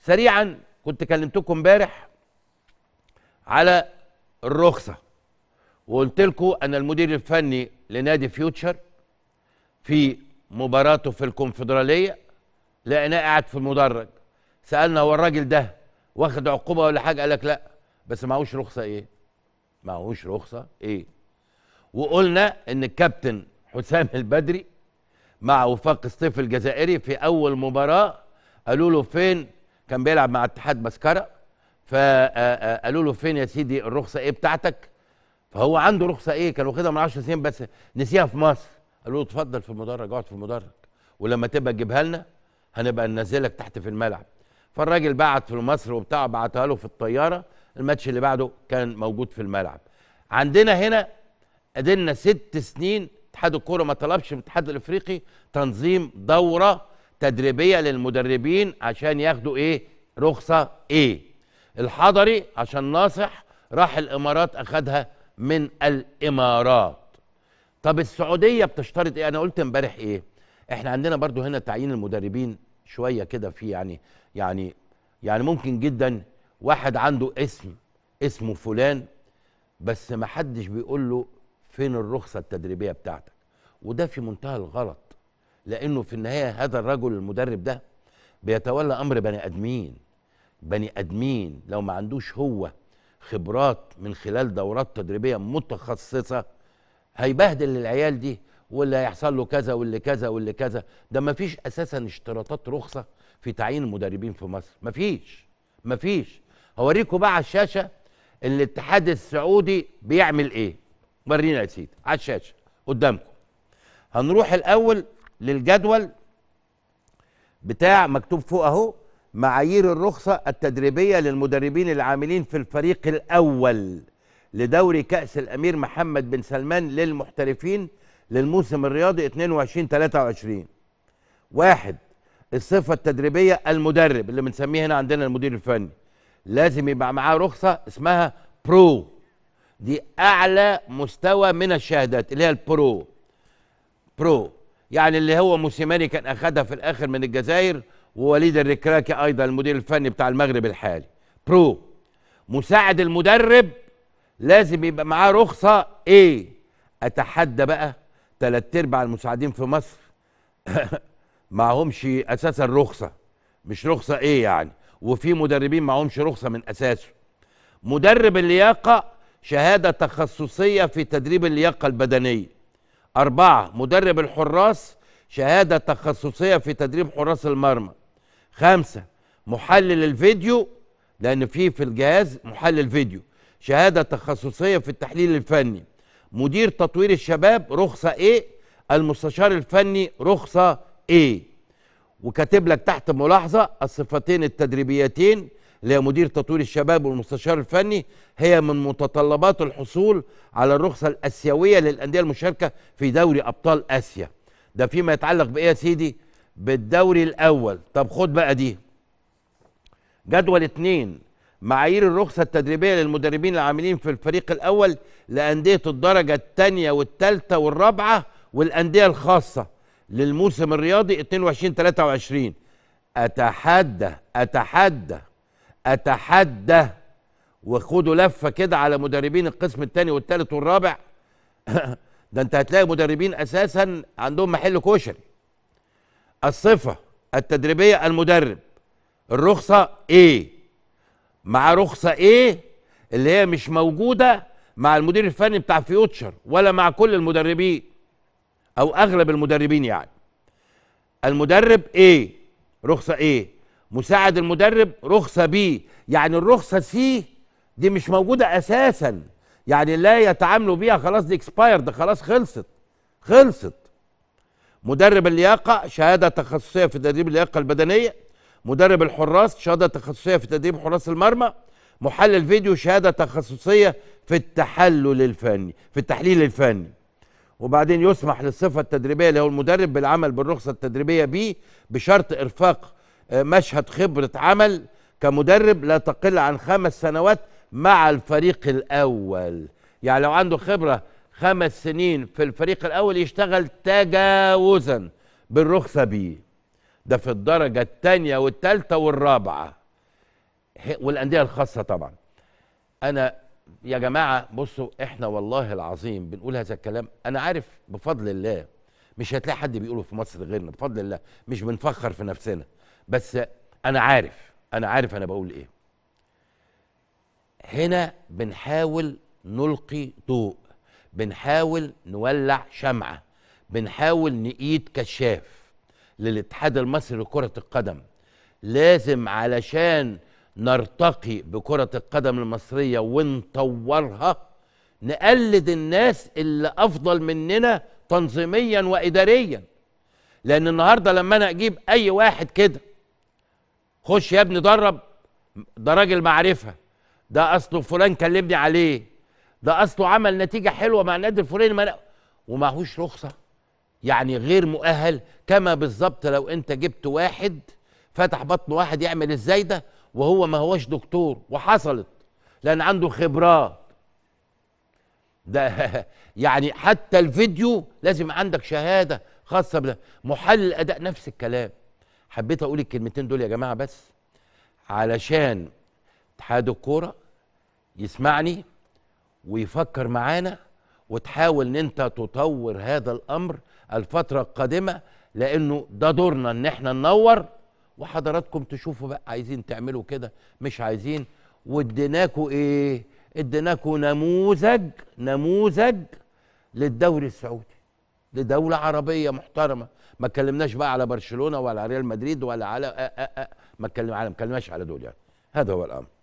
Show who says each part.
Speaker 1: سريعا كنت كلمتكم امبارح على الرخصه وقلت لكم ان المدير الفني لنادي فيوتشر في مباراته في الكونفدراليه لقيناه قاعد في المدرج سالنا هو الراجل ده واخد عقوبه ولا حاجه قال لك لا بس معهوش رخصه ايه معهوش رخصه ايه وقلنا ان الكابتن حسام البدري مع وفاق الصيف الجزائري في اول مباراه قالوا له فين كان بيلعب مع اتحاد مسكره فقالوا آه، آه، له فين يا سيدي الرخصه ايه بتاعتك فهو عنده رخصه ايه كان واخدها من 10 سنين بس نسيها في مصر قالوا له اتفضل في المدرج اقعد في المدرج ولما تبقى تجيبها لنا هنبقى ننزلك تحت في الملعب فالراجل بعت في مصر وبتاع بعتها له في الطياره الماتش اللي بعده كان موجود في الملعب عندنا هنا قدرنا ست سنين اتحاد الكوره ما طلبش من الاتحاد الافريقي تنظيم دوره تدريبيه للمدربين عشان ياخدوا ايه رخصه ايه الحضري عشان ناصح راح الامارات اخدها من الامارات طب السعوديه بتشترط ايه انا قلت امبارح ايه احنا عندنا برضو هنا تعيين المدربين شويه كده في يعني يعني يعني ممكن جدا واحد عنده اسم اسمه فلان بس ما حدش بيقول له فين الرخصه التدريبيه بتاعتك وده في منتهى الغلط لانه في النهايه هذا الرجل المدرب ده بيتولى امر بني ادمين بني ادمين لو ما عندوش هو خبرات من خلال دورات تدريبيه متخصصه هيبهدل العيال دي واللي هيحصل له كذا واللي كذا واللي كذا ده ما فيش اساسا اشتراطات رخصه في تعيين المدربين في مصر ما فيش ما فيش هوريكم بقى على الشاشه الاتحاد السعودي بيعمل ايه ورينا يا سيدي على الشاشه قدامكم هنروح الاول للجدول بتاع مكتوب فوق اهو معايير الرخصة التدريبية للمدربين العاملين في الفريق الأول لدوري كأس الأمير محمد بن سلمان للمحترفين للموسم الرياضي 22 23 واحد الصفة التدريبية المدرب اللي بنسميه هنا عندنا المدير الفني لازم يبقى معاه رخصة اسمها برو دي أعلى مستوى من الشهادات اللي هي البرو برو يعني اللي هو موسيماني كان اخدها في الاخر من الجزائر ووليد الركراكي ايضا المدير الفني بتاع المغرب الحالي برو مساعد المدرب لازم يبقى معاه رخصه ايه اتحدى بقى ثلاث ارباع المساعدين في مصر معهمش اساسا رخصه مش رخصه ايه يعني وفي مدربين معهمش رخصه من اساسه مدرب اللياقه شهاده تخصصيه في تدريب اللياقه البدنيه أربعة مدرب الحراس شهادة تخصصية في تدريب حراس المرمى خمسة محلل الفيديو لأن في في الجهاز محلل فيديو شهادة تخصصية في التحليل الفني مدير تطوير الشباب رخصة إيه المستشار الفني رخصة إيه وكاتب لك تحت ملاحظة الصفتين التدريبيتين اللي هي مدير تطوير الشباب والمستشار الفني هي من متطلبات الحصول على الرخصة الآسيوية للأندية المشاركة في دوري أبطال آسيا ده فيما يتعلق بإيه يا سيدي بالدوري الأول طب خد بقى دي جدول اتنين معايير الرخصة التدريبية للمدربين العاملين في الفريق الأول لأندية الدرجة الثانية والثالثة والرابعة والأندية الخاصة للموسم الرياضي 22 23 أتحدى أتحدى اتحدى وخدوا لفه كده على مدربين القسم الثاني والثالث والرابع ده انت هتلاقي مدربين اساسا عندهم محل كشري الصفه التدريبيه المدرب الرخصه ايه مع رخصه ايه اللي هي مش موجوده مع المدير الفني بتاع فيوتشر ولا مع كل المدربين او اغلب المدربين يعني المدرب ايه رخصه ايه مساعد المدرب رخصه بيه يعني الرخصه سي دي مش موجوده اساسا يعني لا يتعاملوا بيها خلاص دي اكسباير ده خلاص خلصت خلصت مدرب اللياقه شهاده تخصصيه في تدريب اللياقه البدنيه مدرب الحراس شهاده تخصصيه في تدريب حراس المرمى محلل فيديو شهاده تخصصيه في التحلل الفني في التحليل الفني وبعدين يسمح للصفه التدريبيه اللي هو المدرب بالعمل بالرخصه التدريبيه بيه بشرط ارفاق مشهد خبرة عمل كمدرب لا تقل عن خمس سنوات مع الفريق الأول يعني لو عنده خبرة خمس سنين في الفريق الأول يشتغل تجاوزا بالرخصة بيه ده في الدرجة الثانية والثالثة والرابعة والأندية الخاصة طبعا أنا يا جماعة بصوا إحنا والله العظيم بنقول هذا الكلام أنا عارف بفضل الله مش هتلاقي حد بيقوله في مصر غيرنا بفضل الله مش بنفخر في نفسنا بس انا عارف انا عارف انا بقول ايه هنا بنحاول نلقي ضوء بنحاول نولع شمعه بنحاول نقيد كشاف للاتحاد المصري لكره القدم لازم علشان نرتقي بكرة القدم المصرية ونطورها نقلد الناس اللي أفضل مننا تنظيميا وإداريا لأن النهاردة لما أنا أجيب أي واحد كده خش يا ابني درب ده راجل معرفه ده اصله فلان كلمني عليه ده اصله عمل نتيجه حلوه مع النادي الفلاني ومعهوش رخصه يعني غير مؤهل كما بالظبط لو انت جبت واحد فتح بطن واحد يعمل ازاي ده وهو ما هوش دكتور وحصلت لان عنده خبرات ده يعني حتى الفيديو لازم عندك شهاده خاصه بده محلل اداء نفس الكلام حبيت اقول الكلمتين دول يا جماعه بس علشان اتحاد الكوره يسمعني ويفكر معانا وتحاول ان انت تطور هذا الامر الفتره القادمه لانه ده دورنا ان احنا ننور وحضراتكم تشوفوا بقى عايزين تعملوا كده مش عايزين واديناكوا ايه اديناكوا نموذج نموذج للدوري السعودي لدولة عربية محترمة ما اتكلمناش بقى على برشلونة ولا على ريال مدريد ولا على أه أه أه ما اتكلمناش على على دول يعني هذا هو الأمر